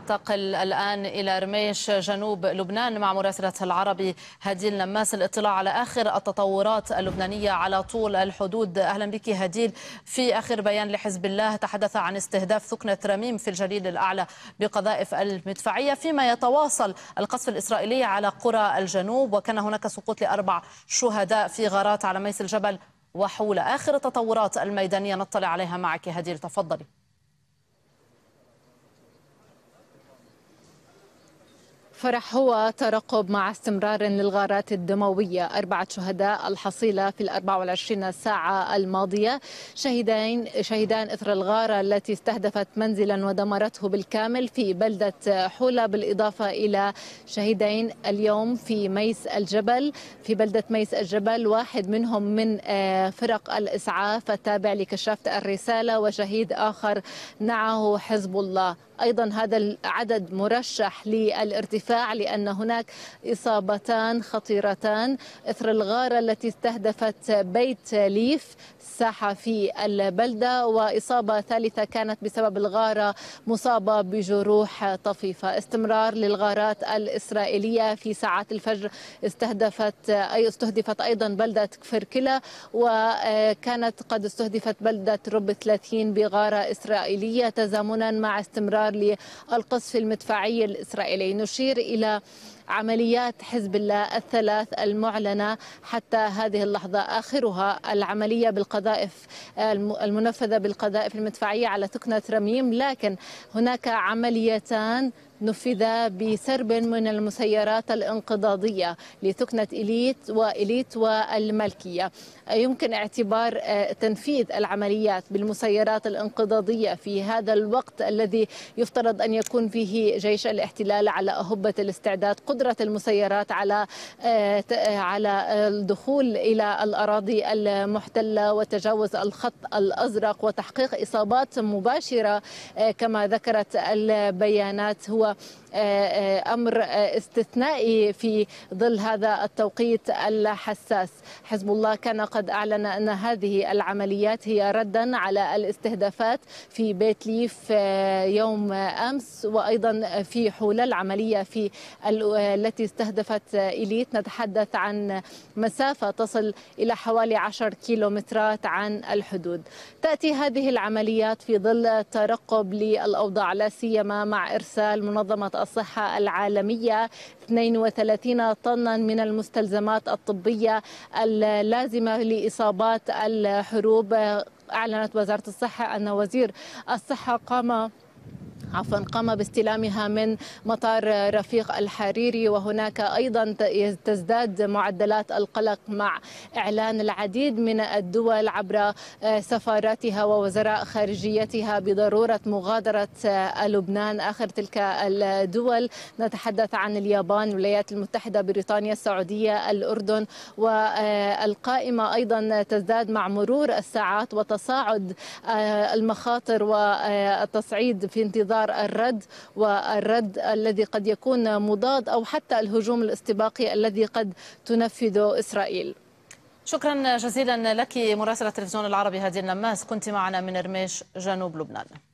ننتقل الآن إلى رميش جنوب لبنان مع مراسلة العربي هديل نماس الاطلاع على آخر التطورات اللبنانية على طول الحدود أهلا بك هديل في آخر بيان لحزب الله تحدث عن استهداف ثكنة رميم في الجليل الأعلى بقذائف المدفعية فيما يتواصل القصف الإسرائيلي على قرى الجنوب وكان هناك سقوط لأربع شهداء في غارات على ميس الجبل وحول آخر التطورات الميدانية نطلع عليها معك هديل تفضلي الفرح هو ترقب مع استمرار للغارات الدموية أربعة شهداء الحصيلة في ال24 ساعة الماضية شهيدين شهدان إثر الغارة التي استهدفت منزلا ودمرته بالكامل في بلدة حولة بالإضافة إلى شهيدين اليوم في ميس الجبل في بلدة ميس الجبل واحد منهم من آه، فرق الإسعاف التابع لكشافة الرسالة وشهيد آخر نعه حزب الله أيضا هذا العدد مرشح للارتفاع لأن هناك إصابتان خطيرتان إثر الغارة التي استهدفت بيت ليف ساحة في البلدة وإصابة ثالثة كانت بسبب الغارة مصابة بجروح طفيفة استمرار للغارات الإسرائيلية في ساعات الفجر استهدفت أي استهدفت أيضا بلدة كفركلا وكانت قد استهدفت بلدة رب 30 بغارة إسرائيلية تزامنا مع استمرار الاستمرار للقصف المدفعي الإسرائيلي نشير إلى عمليات حزب الله الثلاث المعلنة حتى هذه اللحظة آخرها العملية بالقذائف المنفذة بالقذائف المدفعية على تكنة رميم لكن هناك عمليتان نفذ بسرب من المسيرات الانقضاضية لتكنة إليت وإليت والملكية يمكن اعتبار آه، تنفيذ العمليات بالمسيرات الانقضاضية في هذا الوقت الذي يفترض أن يكون فيه جيش الاحتلال على أهبة الاستعداد قدرة المسيرات على آه، على الدخول إلى الأراضي المحتلة وتجاوز الخط الأزرق وتحقيق إصابات مباشرة آه، كما ذكرت البيانات هو آه، آه، امر آه، استثنائي في ظل هذا التوقيت الحساس حزب الله كان قد اعلن ان هذه العمليات هي ردا على الاستهدافات في بيت ليف يوم امس وايضا في حول العمليه في التي استهدفت اليت نتحدث عن مسافه تصل الى حوالي 10 كيلومترات عن الحدود تاتي هذه العمليات في ظل ترقب للاوضاع لا سيما مع ارسال من منظمة الصحة العالمية 32 طنا من المستلزمات الطبية اللازمة لإصابات الحروب أعلنت وزارة الصحة أن وزير الصحة قام عفوا قام باستلامها من مطار رفيق الحريري وهناك ايضا تزداد معدلات القلق مع اعلان العديد من الدول عبر آه، سفاراتها ووزراء خارجيتها بضروره مغادره آه، لبنان اخر تلك الدول نتحدث عن اليابان الولايات المتحده بريطانيا السعوديه الاردن والقائمه آه، ايضا تزداد مع مرور الساعات وتصاعد المخاطر والتصعيد في انتظار انتظار الرد والرد الذي قد يكون مضاد أو حتى الهجوم الاستباقي الذي قد تنفذه إسرائيل شكرا جزيلا لك مراسلة التلفزيون العربي هادي النماس كنت معنا من رميش جنوب لبنان